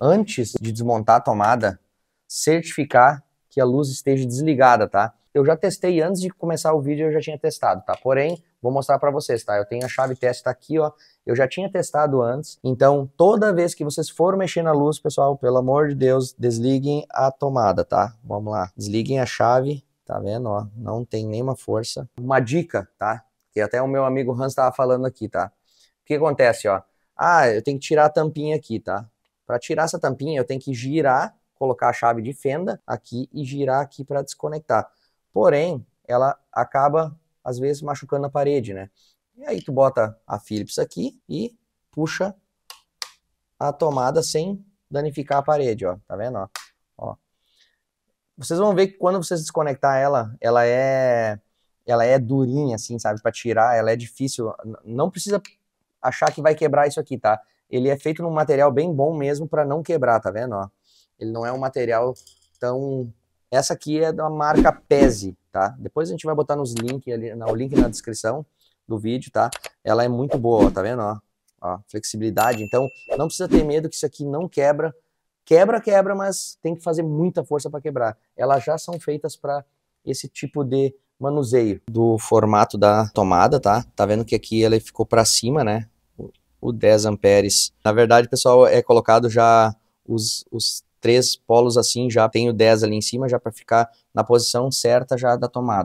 antes de desmontar a tomada, certificar que a luz esteja desligada, tá? Eu já testei antes de começar o vídeo, eu já tinha testado, tá? Porém, vou mostrar para vocês, tá? Eu tenho a chave teste tá aqui, ó. Eu já tinha testado antes. Então, toda vez que vocês forem mexer na luz, pessoal, pelo amor de Deus, desliguem a tomada, tá? Vamos lá. Desliguem a chave, tá vendo, ó? Não tem nenhuma força. Uma dica, tá? Que até o meu amigo Hans estava falando aqui, tá? O que acontece, ó? Ah, eu tenho que tirar a tampinha aqui, tá? Para tirar essa tampinha, eu tenho que girar, colocar a chave de fenda aqui e girar aqui para desconectar. Porém, ela acaba, às vezes, machucando a parede, né? E aí tu bota a Philips aqui e puxa a tomada sem danificar a parede, ó. Tá vendo, ó? ó. Vocês vão ver que quando vocês desconectar ela, ela é ela é durinha assim, sabe, para tirar, ela é difícil, não precisa achar que vai quebrar isso aqui, tá? Ele é feito num material bem bom mesmo para não quebrar, tá vendo? Ó? Ele não é um material tão... Essa aqui é da marca Pese, tá? Depois a gente vai botar nos links ali, no link na descrição do vídeo, tá? Ela é muito boa, tá vendo? Ó, ó, flexibilidade. Então, não precisa ter medo que isso aqui não quebra. Quebra, quebra, mas tem que fazer muita força para quebrar. Elas já são feitas para esse tipo de manuseio do formato da tomada, tá? Tá vendo que aqui ela ficou para cima, né? o 10 amperes. Na verdade, pessoal, é colocado já os, os três polos assim, já tem o 10 ali em cima, já para ficar na posição certa já da tomada.